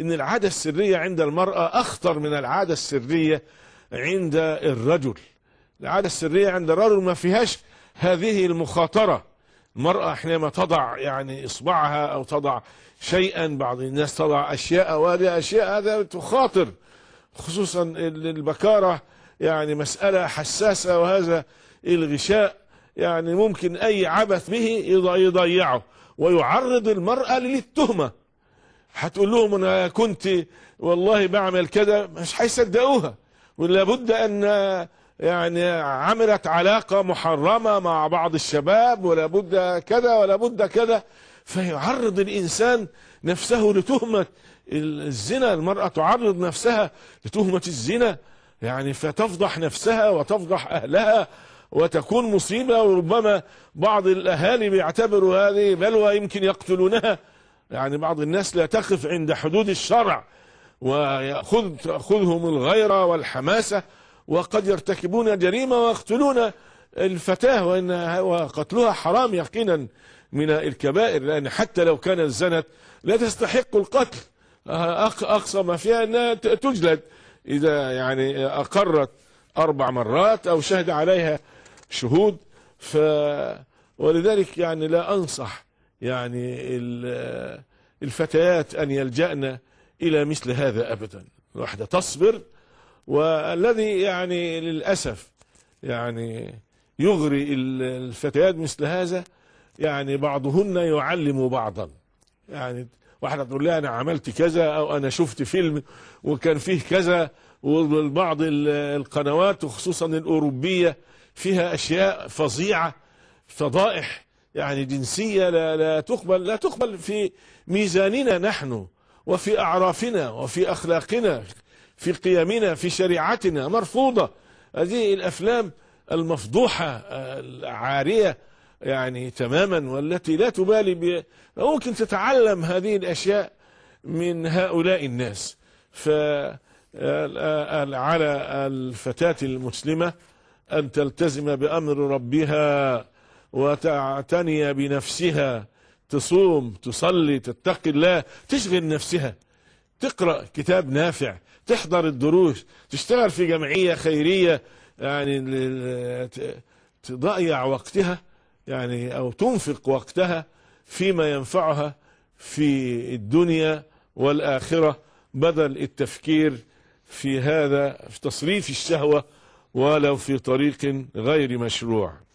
ان العاده السريه عند المراه اخطر من العاده السريه عند الرجل العاده السريه عند الرجل ما فيهاش هذه المخاطره المراه حينما تضع يعني اصبعها او تضع شيئا بعض الناس تضع اشياء وهذه اشياء هذا تخاطر خصوصا البكاره يعني مساله حساسه وهذا الغشاء يعني ممكن اي عبث به يضيعه ويعرض المراه للتهمه هتقول لهم انا كنت والله بعمل كده مش هيصدقوها ولابد ان يعني عملت علاقه محرمه مع بعض الشباب ولابد كذا ولابد كذا فيعرض الانسان نفسه لتهمه الزنا المراه تعرض نفسها لتهمه الزنا يعني فتفضح نفسها وتفضح اهلها وتكون مصيبه وربما بعض الاهالي بيعتبروا هذه بلوى يمكن يقتلونها يعني بعض الناس لا تقف عند حدود الشرع ويأخذ تأخذهم الغيرة والحماسة وقد يرتكبون جريمة ويقتلون الفتاة وإن وقتلها حرام يقينا من الكبائر لأن حتى لو كانت زنت لا تستحق القتل أقصى ما فيها أنها تجلد إذا يعني أقرت أربع مرات أو شهد عليها شهود ف ولذلك يعني لا أنصح يعني الفتيات أن يلجأن إلى مثل هذا أبدا واحدة تصبر والذي يعني للأسف يعني يغري الفتيات مثل هذا يعني بعضهن يعلم بعضا يعني واحدة تقول لها أنا عملت كذا أو أنا شفت فيلم وكان فيه كذا وبعض القنوات وخصوصا الأوروبية فيها أشياء فظيعة فضائح يعني جنسية لا, لا تقبل لا تقبل في ميزاننا نحن وفي أعرافنا وفي أخلاقنا في قيمنا في شريعتنا مرفوضة هذه الأفلام المفضوحة العارية يعني تماما والتي لا تبالي ب... ممكن تتعلم هذه الأشياء من هؤلاء الناس ف على الفتاة المسلمة أن تلتزم بأمر ربها وتعتني بنفسها تصوم تصلي تتقي الله تشغل نفسها تقرأ كتاب نافع تحضر الدروس تشتغل في جمعية خيرية يعني تضيع وقتها يعني أو تنفق وقتها فيما ينفعها في الدنيا والآخرة بدل التفكير في هذا في تصريف الشهوة ولو في طريق غير مشروع